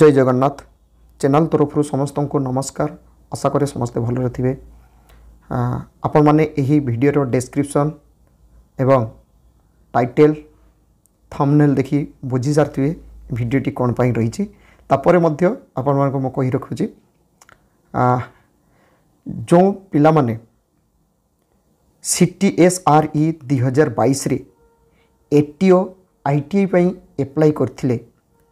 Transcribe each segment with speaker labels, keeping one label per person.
Speaker 1: জয় Jagannath channel ତରଫରୁ ସମସ୍ତଙ୍କୁ ନମସ୍କାର ଆଶା କରେ ସମସ୍ତେ ଭଲରେ ଥିବେ ଆପଣମାନେ ଏହି ଭିଡ଼ିଓର ଡେସ୍କ୍ରିପ୍ସନ୍ ଏବଂ ଟାଇଟେଲ୍ ଥମ୍ନେଲ୍ ଦେଖି ବୁଝିସାରିଥିବେ ଭିଡ଼ିଓଟି କ'ଣ ପାଇଁ ରହିଛି ତାପରେ ମଧ୍ୟ ଆପଣମାନଙ୍କୁ ମୁଁ କହି ରଖୁଛି ଯେଉଁ ପିଲାମାନେ ସି ଟି ଏସ୍ ଆର୍ ଇ ଦୁଇହଜାର ବାଇଶରେ A T O I T I ପାଇଁ ଆପ୍ଲାଏ କରିଥିଲେ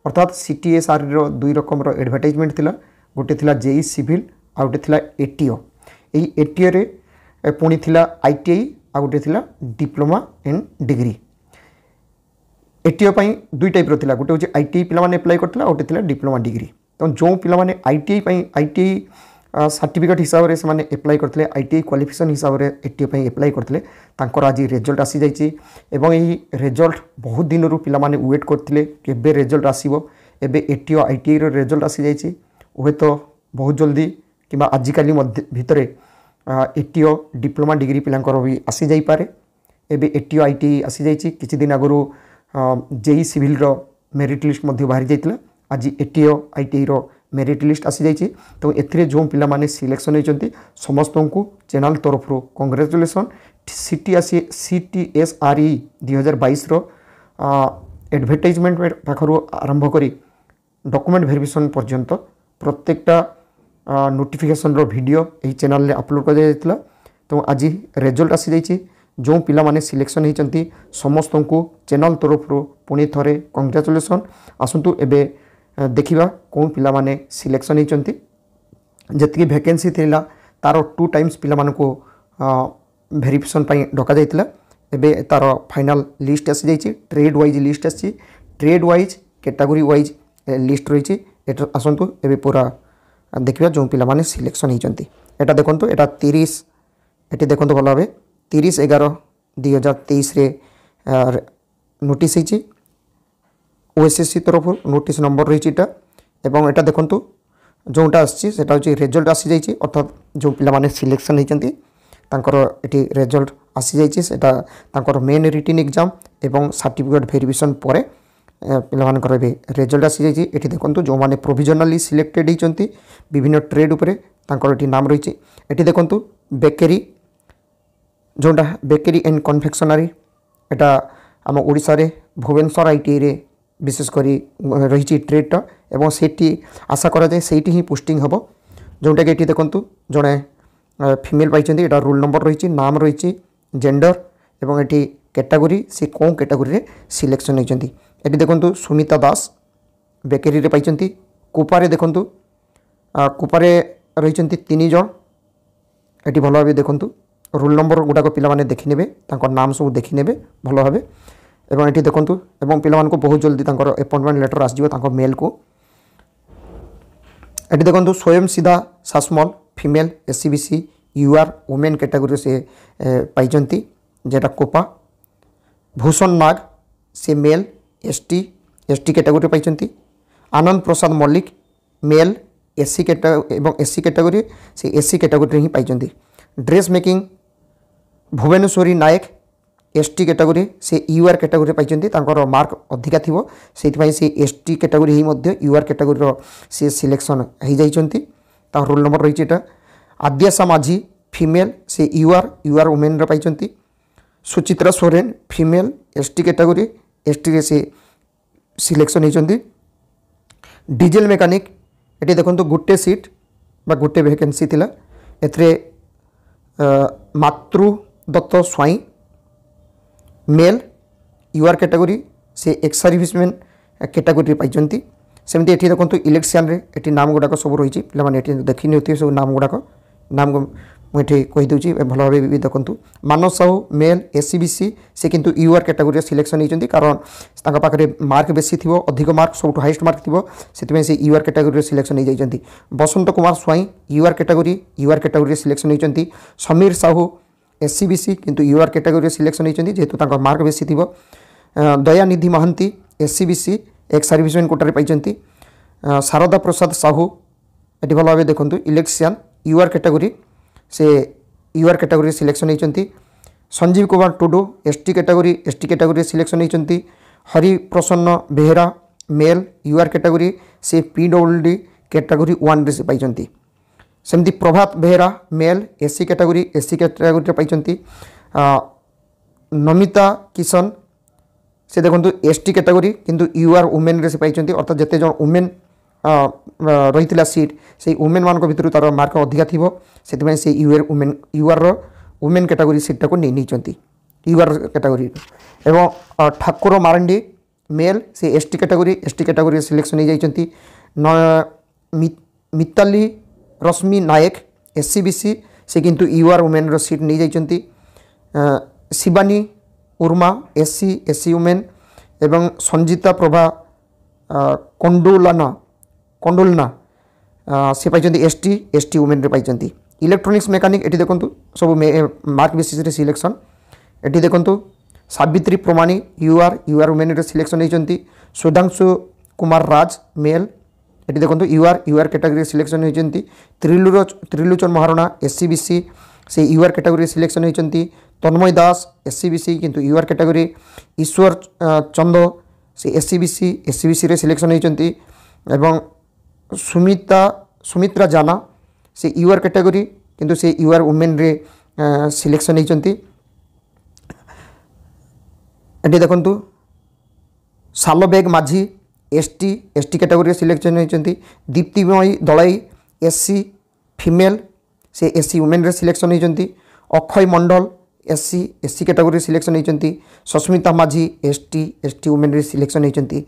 Speaker 1: অর্থাৎ সিটিএসআরর e দুই রকমের এডভার্টাইজমেন্ট লা গোটে লা জেই সিভিল আউ গোটে লা এটিও এই এটিওরে পুঁ লা আইটিআই আউ গোটে লা ডিপ্লোমা ইন ডিগ্রি এটিও পাই দুই টাইপর লা গোটে হচ্ছে আইটিআই পিলামানে এপ্লাই করলে গোটে লা ডিপ্লোমা ডিগ্রি তেমন যে পিলামানে আইটিআই পাই আইটিআই সার্টিফিকেট হিসাবে সে এপ্লাই করলে আইটিআই কোয়ালিফিকেসন হিসাবে এটি এপ্লাই করলে তাঁর আজ রেজল্ট আসি যাই এবং এই রেজল্ট বহু দিন পিলা মানে ওয়েট করলে কেবে রেজল্ট আসব এবে এটিও আইটিআই রেজল্ট আসি যাই হয়তো বহু জলদি কিংবা আজিকালি ভিতরে এটিও ডিপ্লোমা ডিগ্রি পিলাঙ্কর বি আসি যাইপরে এবে এটিও আইটিআই আসি যাই কিছুদিন আগর জেই সিভিলর মেরিট লিস্ট মধ্যে বাহারি যাই আজ এটিও আইটিআইর ମେରିଟ୍ ଲିଷ୍ଟ ଆସିଯାଇଛି ତେଣୁ ଏଥିରେ ଯେଉଁ ପିଲାମାନେ ସିଲେକ୍ସନ୍ ହୋଇଛନ୍ତି ସମସ୍ତଙ୍କୁ ଚ୍ୟାନେଲ୍ ତରଫରୁ କଂଗ୍ରାଚୁଲେସନ୍ ସି ଟି ଆସି ସି ଟି ଏସ୍ ଆର୍ ଇ ଦୁଇହଜାର ବାଇଶର ଆଡ଼ଭର୍ଟାଇଜମେଣ୍ଟ ପାଖରୁ ଆରମ୍ଭ କରି ଡକୁମେଣ୍ଟ ଭେରିଫିକେସନ୍ ପର୍ଯ୍ୟନ୍ତ ପ୍ରତ୍ୟେକଟା ନୋଟିଫିକେସନ୍ର ଭିଡ଼ିଓ ଏହି ଚ୍ୟାନେଲ୍ରେ ଅପଲୋଡ଼ କରାଯାଇଥିଲା ତେଣୁ ଆଜି ରେଜଲ୍ଟ ଆସିଯାଇଛି ଯେଉଁ ପିଲାମାନେ ସିଲେକ୍ସନ୍ ହୋଇଛନ୍ତି ସମସ୍ତଙ୍କୁ ଚ୍ୟାନେଲ୍ ତରଫରୁ ପୁଣି ଥରେ କଂଗ୍ରାଚୁଲେସନ୍ ଆସନ୍ତୁ ଏବେ ଦେଖିବା କେଉଁ ପିଲାମାନେ ସିଲେକ୍ସନ୍ ହେଇଛନ୍ତି ଯେତିକି ଭ୍ୟାକେନ୍ସି ଥିଲା ତା'ର ଟୁ ଟାଇମ୍ସ ପିଲାମାନଙ୍କୁ ଭେରିଫିକେସନ୍ ପାଇଁ ଡକାଯାଇଥିଲା ଏବେ ତା'ର ଫାଇନାଲ୍ ଲିଷ୍ଟ ଆସିଯାଇଛି ଟ୍ରେଡ୍ ୱାଇଜ୍ ଲିଷ୍ଟ ଆସିଛି trade wise category wise list ରହିଛି ଏଟା ଆସନ୍ତୁ ଏବେ ପୁରା ଦେଖିବା ଯେଉଁ ପିଲାମାନେ ସିଲେକ୍ସନ୍ ହେଇଛନ୍ତି ଏଟା ଦେଖନ୍ତୁ ଏଟା ତିରିଶ ଏଠି ଦେଖନ୍ତୁ ଭଲ ଭାବେ ତିରିଶ ଏଗାର ଦୁଇ ହଜାର ତେଇଶରେ ନୋଟିସ୍ ହେଇଛି ওএসএসসি তরফর নোটিস নম্বর রয়েছে এটা এবং এটা দেখন্তু ଯେଉଁଟା ଆସିଛି ସେଇଟା ହେଉଛି ରେଜଲ୍ଟ ଆସିଯାଇଛି ଅର୍ଥାତ୍ ଯେଉଁ ପିଲାମାନେ ସିଲେକ୍ସନ୍ ହୋଇଛନ୍ତି ତାଙ୍କର ଏଠି ରେଜଲ୍ଟ ଆସିଯାଇଛି ସେଇଟା ତାଙ୍କର ମେନ୍ ରିଟିନ୍ ଏକ୍ଜାମ୍ ଏବଂ ସାର୍ଟିଫିକେଟ୍ ଭେରିଫିକେସନ୍ ପରେ ପିଲାମାନଙ୍କର ଏବେ ରେଜଲ୍ଟ ଆସିଯାଇଛି ଏଠି ଦେଖନ୍ତୁ ଯେଉଁମାନେ ପ୍ରୋଭିଜନାଲି ସିଲେକ୍ଟେଡ଼୍ ହୋଇଛନ୍ତି ବିଭିନ୍ନ ଟ୍ରେଡ୍ ଉପରେ ତାଙ୍କର ଏଠି ନାମ ରହିଛି ଏଠି ଦେଖନ୍ତୁ ବେକେରୀ ଯେଉଁଟା ବେକେରୀ ଆଣ୍ଡ କନଫେକ୍ସନାରୀ ଏଇଟା ଆମ ଓଡ଼ିଶାରେ ଭୁବନେଶ୍ୱର ଆଇଟିଆଇରେ বিশেষ করে রয়েছে ট্রেডটা এবং সেটি আশা করা যায় সেইটি হি পোস্টিং হব যেটাকি এটি দেখুন জনে ফিমেল পাইছেন এটা রোল নম্বর রয়েছে নাম রয়েছে জেন্ডর এবং এটি ক্যাটাগোরি সে কেউ ক্যাটাগোরি সিলেকশন হয়েছেন এটি দেখুন সুমিতা দাস বেকেরি পাইছেন কুপারে দেখুন কুপারে রয়েছেন তিনজন এটি ভালোভাবে দেখুন রোল নম্বর গুড়াক পিলামানে দেখি নেবে তাঁর নাম সব দেখি নেবে ভালোভাবে ଏବଂ ଏଠି ଦେଖନ୍ତୁ ଏବଂ ପିଲାମାନଙ୍କୁ ବହୁତ ଜଲ୍ଦି ତାଙ୍କର ଆପଏଣ୍ଟମେଣ୍ଟ ଲେଟର୍ ଆସିଯିବ ତାଙ୍କ ମେଲ୍କୁ ଏଠି ଦେଖନ୍ତୁ Swayam Siddha Sasmal female S C B C U R କାଟାଗୋରୀରେ ସେ ପାଇଛନ୍ତି ଯେଉଁଟା କୋପା ଭୂଷଣ ନାଗ ସେ male S T S T କାଟାଗୋରୀରେ ପାଇଛନ୍ତି Anand Prasad Mallick male S C କାଟା ଏବଂ ଏସ୍ ସି କାଟାଗୋରୀ ସେ ଏସ୍ ସି କାଟାଗୋରୀରେ ହିଁ ପାଇଛନ୍ତି dress making Bhubaneswari Nayak ST category से यूआर कैटेगरी पाई मार्क अधिका थी से एस टी कैटेगोरी ही यूआर कैटेगरी सी सिलेक्शन हो जा रोल नंबर रही है आद्याशा माझी फिमेल से यूआर यूआर वुमेन रही Suchitra Soren female S T category S T से सिलेक्शन होती डीजेल मेकानिक ये देखो गोटे सीट बा गोटे भेके Matrudatta Swain male UR category ସେ ଏକ୍ସ ସର୍ଭିସମ୍ୟାନ୍ କ୍ୟାଟେଗୋରୀରେ ପାଇଛନ୍ତି ସେମିତି ଏଠି ଦେଖନ୍ତୁ ଇଲେକ୍ସନ୍ରେ ଏଠି ନାମ ଗୁଡ଼ାକ ସବୁ ରହିଛି ପିଲାମାନେ ଏଠି ଦେଖି ନେଉଥିବେ ସବୁ ନାମ ଗୁଡ଼ାକ ନାମ ମୁଁ ଏଠି କହିଦେଉଛି ଭଲ ଭାବେ ବି ଦେଖନ୍ତୁ Manas Sahu male S C B C ସେ କିନ୍ତୁ ୟୁଆର୍ କ୍ୟାଟେଗୋରୀରେ ସିଲେକ୍ସନ୍ ହେଇଛନ୍ତି କାରଣ ତାଙ୍କ ପାଖରେ ମାର୍କ ବେଶୀ ଥିବ ଅଧିକ ମାର୍କ ସବୁଠୁ ହାଇଏଷ୍ଟ ମାର୍କ ଥିବ ସେଥିପାଇଁ ସେ ୟୁଆର୍ କ୍ୟାଟେଗୋରୀରେ ସିଲେକ୍ସନ୍ ହେଇଯାଇଛନ୍ତି Basanta Kumar Swain UR category UR କ୍ୟାଟେଗୋରୀରେ ସିଲେକ୍ସନ୍ ହେଇଛନ୍ତି ସମୀର ସାହୁ ଏସ୍ସି ବିସି କିନ୍ତୁ ୟୁଆର୍ କ୍ୟାଟେଗୋରିରେ ସିଲେକ୍ସନ୍ ହୋଇଛନ୍ତି ଯେହେତୁ ତାଙ୍କ ମାର୍କ ବେଶୀ ଥିବ Dayanidhi Mohanty SC BC ex serviceman କୋଟାରେ ପାଇଛନ୍ତି ଶାରଦା ପ୍ରସାଦ ସାହୁ ଏଠି ଭଲ ଭାବେ ଦେଖନ୍ତୁ ଇଲେକ୍ସନ୍ ୟୁଆର୍ କ୍ୟାଟେଗୋରି ସେ ୟୁଆର୍ କ୍ୟାଟେଗୋରିରେ ସିଲେକ୍ସନ୍ ହୋଇଛନ୍ତି Sanjeev Kumar Tudu ST category ST କ୍ୟାଟେଗୋରିରେ ସିଲେକ୍ସନ୍ ହୋଇଛନ୍ତି Hariprasanna Behera male UR category ସେ ପି ଡବ୍ଲ୍ୟୁ ଡି କ୍ୟାଟେଗୋରି ୱାନ୍ରେ ସେ ପାଇଛନ୍ତି ସେମିତି Prabhat Behera male SC category SC କ୍ୟାଟାଗୋରୀରେ ପାଇଛନ୍ତି ନମିତା କିଶନ ସେ ଦେଖନ୍ତୁ ଏସ୍ ଟି କ୍ୟାଟାଗୋରୀ କିନ୍ତୁ ୟୁ ଆର୍ ଓମେନ୍ରେ ସେ ପାଇଛନ୍ତି ଅର୍ଥାତ୍ ଯେତେ ଜଣ ଓମେନ୍ ରହିଥିଲା ସିଟ୍ ସେଇ ଓମେନ୍ମାନଙ୍କ ଭିତରୁ ତା'ର ମାର୍କ ଅଧିକା ଥିବ ସେଥିପାଇଁ ସେ ୟୁ ଆର୍ ଓମେନ୍ ୟୁ ଆର୍ର ଓମେନ୍ କ୍ୟାଟାଗୋରୀ ସିଟ୍ଟାକୁ ନେଇ ନେଇଛନ୍ତି ୟୁ ଆର୍ କ୍ୟାଟାଗୋରୀ ଏବଂ ଠାକୁର ମାରାଣ୍ଡି ମେଲ୍ ସେ S T category S T କ୍ୟାଟାଗୋରୀରେ ସିଲେକ୍ସନ୍ ହେଇଯାଇଛନ୍ତି ମିତାଲି ରଶ୍ମି ନାୟକ ଏସ୍ସିବିସି ସେ କିନ୍ତୁ ୟୁ ଆର୍ ଓମେନ୍ର ସିଟ୍ ନେଇଯାଇଛନ୍ତି Shivani Urma SC SC women ଏବଂ ସଞ୍ଜିତା ପ୍ରଭା କଣ୍ଡୁଲାନା କଣ୍ଡୁଲନା ସେ ପାଇଛନ୍ତି ଏସ୍ଟି ଏସ୍ଟି ଓମେନ୍ରେ ପାଇଛନ୍ତି ଇଲେକ୍ଟ୍ରୋନିକ୍ସ ମେକାନିକ୍ ଏଠି ଦେଖନ୍ତୁ ସବୁ ମାର୍କ ବେସିସ୍ରେ ସିଲେକ୍ସନ୍ ଏଠି ଦେଖନ୍ତୁ Savitri Pramani U R U R ଓମେନ୍ରେ ସିଲେକ୍ସନ୍ ହେଇଛନ୍ତି ସୁଧାଂଶୁ କୁମାର ରାଜ ମେଲ୍ এটি দেখুন ইউআর ইউআর ক্যাটাগরি সিলেকশন হয়েছেন ত্রিলুর ত্রিলোচন মহারণা এসসি বিসি সে ইউআর ক্যাটাগরি সিলেকশন হয়েছেন তন্ময় দাস এসসি বিসি কিন্তু ইউআর ক্যাটাগরি ঈশ্বর চন্দ সে এসসি বিসি এসসি বিসিরে সিলেকশন হয়েছেন এবং সুমিতা সুমিত্রা জানা সে ইউআর ক্যাটাগরি কিন্তু সে ইউআর উমেনরে সিলেকশন হয়েছেন এটি দেখুন সালবেগ মাঝি ଏସ୍ଟି ଏସ୍ଟି କାଟାଗୋରୀରେ ସିଲେକ୍ସନ୍ ହୋଇଛନ୍ତି ଦୀପ୍ତିମୟୀ ଦଳାଇ ଏସ୍ସି ଫିମେଲ୍ ସେ ଏସ୍ସି ୱମେନ୍ରେ ସିଲେକ୍ସନ୍ ହୋଇଛନ୍ତି ଅକ୍ଷୟ ମଣ୍ଡଳ ଏସ୍ସି ଏସ୍ସି କାଟାଗୋରୀରେ ସିଲେକ୍ସନ୍ ହୋଇଛନ୍ତି ସସ୍ମିତା ମାଝି ଏସ୍ଟି ଏସ୍ଟି ୱମେନ୍ରେ ସିଲେକ୍ସନ୍ ହୋଇଛନ୍ତି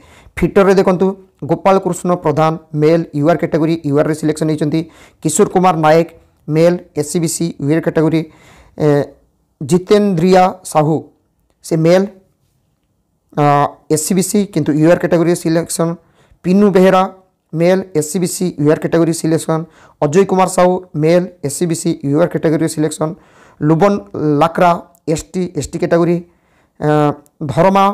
Speaker 1: ଫିଟର୍ରେ ଦେଖନ୍ତୁ Gopal Krishna Pradhan male UR category ୟୁଆର୍ରେ ସିଲେକ୍ସନ୍ ହୋଇଛନ୍ତି Kishore Kumar Nayak male SC BC UR category Jitendriya Sahu ସେ ମେଲ୍ एस सी सी किंतु UR category selection Pinu Behera male S C C UR category selection Ajay Kumar Sahu male S C C UR category selection Luban Lakra S T S T category Dharma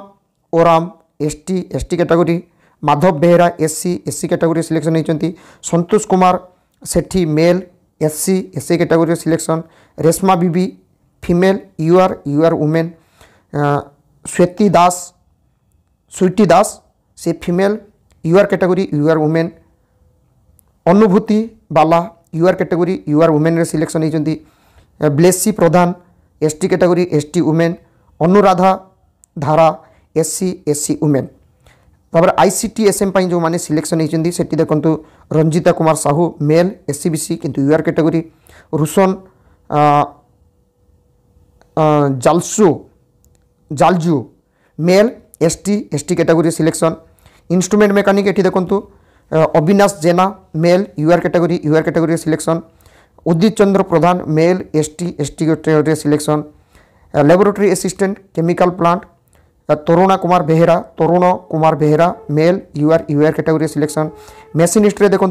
Speaker 1: Oram S T S T category Madhav Behera S C S C category selection होती Santosh Kumar Sethi male S C S C category selection Reshma Bibi female UR UR women Shweti Das Sweety Das সে female UR category UR women Anubhuti Bala UR category UR ওমেনের selection হয়েছেন Blessy Pradhan ST category ST women Anuradha ধারা SC SC women তারপরে ICT SM পাই যে মানে selection হয়েছেন সেটি দেখুন রঞ্জিতা কুমার সাহু মেল বিসি কিন্তু UR category Rusan Jalsu Jalju male ST ST category selection instrument mechanic এটি দেখুন Abinash Jena male UR category UR category selection Udit Chandra Pradhan male ST ST category selection laboratory assistant chemical plant Taruna Kumar Behera Tarun Kumar Behera male UR UR category selection মেসিনিস্টরে দেখুন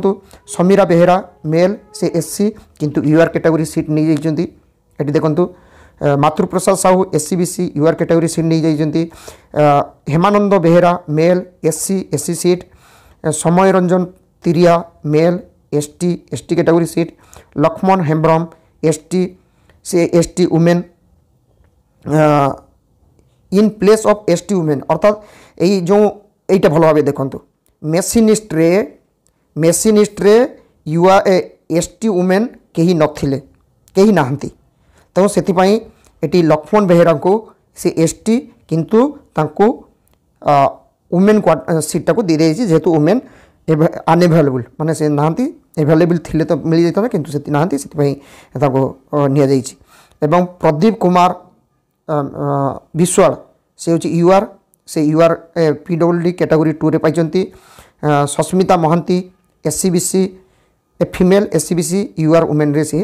Speaker 1: Samira Behera male সে SC কিন্তু UR category seat নিয়ে যাইছেন এটি দেখুন Matruprasad Sahu SC BC UR category seat ନେଇଯାଇଛନ୍ତି Hemananda Behera male SC SC seat Samaya Ranjan Tiria male ST ST category seat Laxman Hembram ST ସେ ST women in place of ST women অর্থাৎ এই যে এইটা ভালোভাবে দেখন্তু মেসিনিস্টরে মেসিনিস্টরে ইউআ এসটি উমেন কেহি নথিলে কেহি নাহান্তি তেমন সেপাই এটি লক্ষ্মণ বেহেরাঙ্কু সে এসটি কিন্তু তাঙ্কু ওমেন সিটটাকে দিয়ে দিয়েছি যেহেতু ওমেন আনএভেলেবল মানে সে না এভেলেবল থিলে তো মিলি যাই কিন্তু সে না সেপাই তাকে নিয়েছি এবং প্রদীপ কুমার ବିଶ୍ୱାଳ ସେ ହେଉଛି ୟୁ ଆର୍ ସେ U R P W D category ଟୁରେ ପାଇଛନ୍ତି Sasmita Mohanty S C B C ଏ female S C B C U R ଓମେନ୍ରେ ସିଏ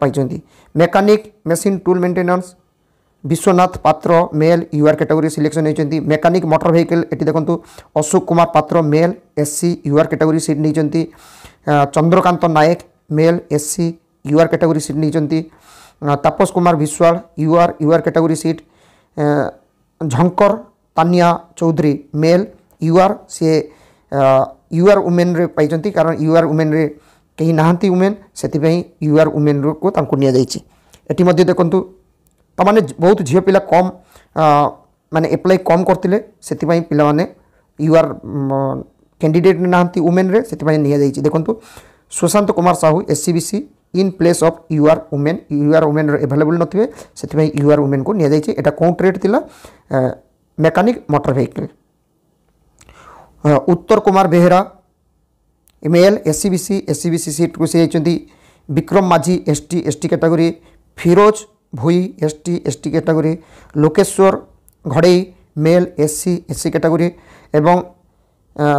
Speaker 1: ପାଇଛନ୍ତି mechanic machine tool maintenance Biswanath Patra male UR category selection ହୋଇଛନ୍ତି ମେକାନିକ୍ ମଟର ଭେହିକଲ୍ ଏଠି ଦେଖନ୍ତୁ Ashok Kumar Patra male SC UR category seat ନେଇଛନ୍ତି Chandrakant Nayak male SC UR category seat ନେଇଛନ୍ତି Tapas Kumar Biswal UR UR category seat ଝଙ୍କର ତାନିଆ Chowdhury male UR ସିଏ UR ୱମେନ୍ରେ ପାଇଛନ୍ତି କାରଣ ୟୁଆର୍ ୱମେନ୍ରେ କେହି ନାହାନ୍ତି ୱମେନ୍ ସେଥିପାଇଁ ୟୁ ଆର୍ ୱମେନ୍କୁ ତାଙ୍କୁ ନିଆଯାଇଛି ଏଠି ମଧ୍ୟ ଦେଖନ୍ତୁ ତାମାନେ ବହୁତ ଝିଅ ପିଲା କମ୍ ମାନେ ଆପ୍ଲାଏ କମ୍ କରିଥିଲେ ସେଥିପାଇଁ ପିଲାମାନେ ୟୁ ଆର୍ କ୍ୟାଣ୍ଡିଡେଟ୍ ନାହାନ୍ତି ୱମେନ୍ରେ ସେଥିପାଇଁ ନିଆଯାଇଛି ଦେଖନ୍ତୁ Sushant Kumar Sahu S C B C in place of U R women U R ୱମେନ୍ର ଏଭେଲେବୁଲ୍ ନଥିବେ ସେଥିପାଇଁ ୟୁ ଆର୍ ୱମେନ୍କୁ ନିଆଯାଇଛି ଏଇଟା କେଉଁ ଟ୍ରେଡ୍ ଥିଲା mechanic motor vehicle Uttar Kumar Behera ML S C B C S C B C ସିଟ୍କୁ ସେ ଯାଇଛନ୍ତି Bikram Majhi S T S T category Firoz Bhoi S T S T category Lokeswar Ghadei male SC SC category এবং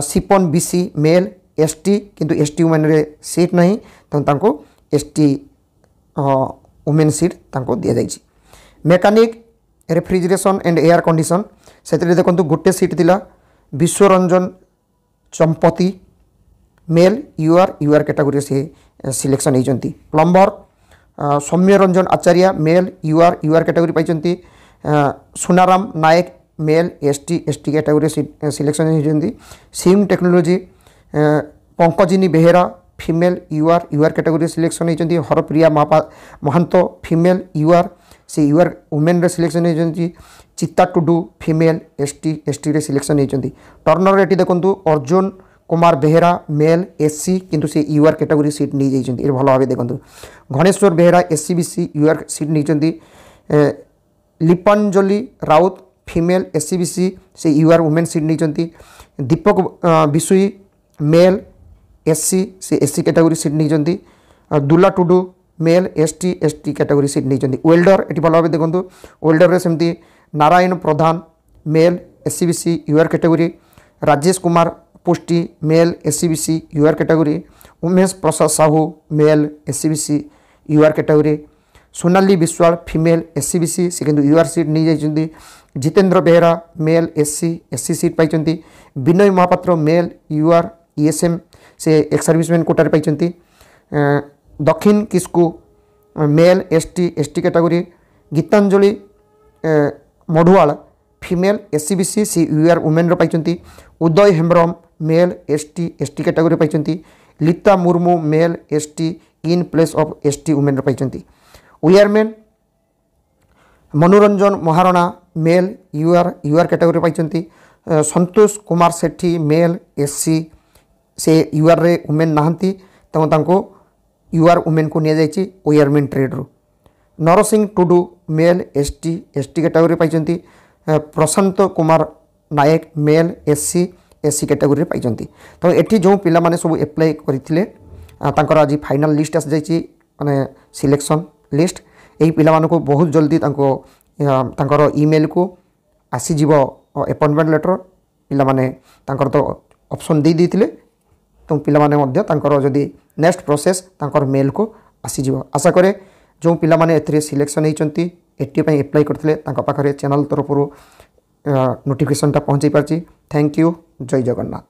Speaker 1: সিপন বিসি মেল এসটি কিন্তু এসটি ওমেনরে সিট নাই তেমন তাঁকু এসটি ওমেন সিট তাঁকু দিয়া যাইছি mechanic refrigeration and air condition সেতরে দেখুন গোটে সিট লা Biswaranjan Champati male UR UR category সে সিলেকশন হয়েছেন plumber Soumyaranjan Acharya male UR UR category পাইছেন Sonaram Nayak male ST ST category selection হয়েছেন সিম technology Pankajini Behera female UR UR category selection হয়েছেন হরপ্রিয়া মহান্ত ফিমেল ইউআর সে ইউআর ওমেন্রে সিলেকশন হয়েছেন চিত্তা টুডু ফিমেল এসটি এসটিরে সিলেকশন হয়েছেন টর্নর এটি দেখুন অর্জুন কুমার বেহেরা মেল এসসি কিন্তু সে ইউআর ক্যাটাগোরি সিট নিয়ে যাই ভালোভাবে দেখুন Ghaneswar Behera SC BC UR seat নিয়েছেন Lipanjali Rout female SC BC সে ইউআর ওমেন সিট নিয়েছেন দীপক বিশুই মেল এসসি সে এসসি ক্যাটাগোরি সিট নিয়েছেন Dula Tudu male ST ST category seat নিয়েছেন ওয়েল্ডর এটি ভালোভাবে দেখুন ওয়েল্ডরের সেমতি Narayan Pradhan male SC BC UR category Rajesh Kumar Pusti male S C B C U R Umesh Prasad Sahu male S C B C U R category Sonali Biswal female S C B C second you R seat नहीं जाती Jitendra Behera male S C S C seat पाई Vinay Mahapatra male U R ESM से ex serviceman कोटारे पाई Dakshin Kisku male S T S T category Gitanjali Madhual female S C B C C U R रही Uday Hembram male S T S T category पाई Lita Murmu male S T in place of S T women पाई wireman Manoranjan Maharana male you're you're category पाई Santosh Kumar Sethi male S C से UR रे women नाक UR women को नि wireman ट्रेड्रु Narsingh Tudu male S T S T category पाई Prashant Kumar Nayak male SC SC କ୍ୟାଟେଗୋରୀରେ ପାଇଛନ୍ତି ତ ଏଠି ଯେଉଁ ପିଲାମାନେ ସବୁ ଆପ୍ଲାଏ କରିଥିଲେ ତାଙ୍କର ଆଜି ଫାଇନାଲ୍ ଲିଷ୍ଟ ଆସିଯାଇଛି ମାନେ ସିଲେକ୍ସନ୍ ଲିଷ୍ଟ ଏହି ପିଲାମାନଙ୍କୁ ବହୁତ ଜଲ୍ଦି ତାଙ୍କ ତାଙ୍କର ଇମେଲ୍କୁ ଆସିଯିବ ଆପଏଣ୍ଟମେଣ୍ଟ ଲେଟର୍ ପିଲାମାନେ ତାଙ୍କର ତ ଅପସନ୍ ଦେଇଦେଇଥିଲେ ତ ପିଲାମାନେ ମଧ୍ୟ ତାଙ୍କର ଯଦି ନେକ୍ସଟ ପ୍ରୋସେସ୍ ତାଙ୍କର ମେଲ୍କୁ ଆସିଯିବ ଆଶା କରେ ଯେଉଁ ପିଲାମାନେ ଏଥିରେ ସିଲେକ୍ସନ୍ ହୋଇଛନ୍ତି ଏଟି ପାଇଁ ଆପ୍ଲାଏ କରିଥିଲେ ତାଙ୍କ ପାଖରେ ଚ୍ୟାନେଲ୍ ତରଫରୁ ନୋଟିଫିକେସନ୍ଟା ପହଞ୍ଚାଇ ପାରିଛି ଥ୍ୟାଙ୍କ ୟୁ জয় জগন্নাথ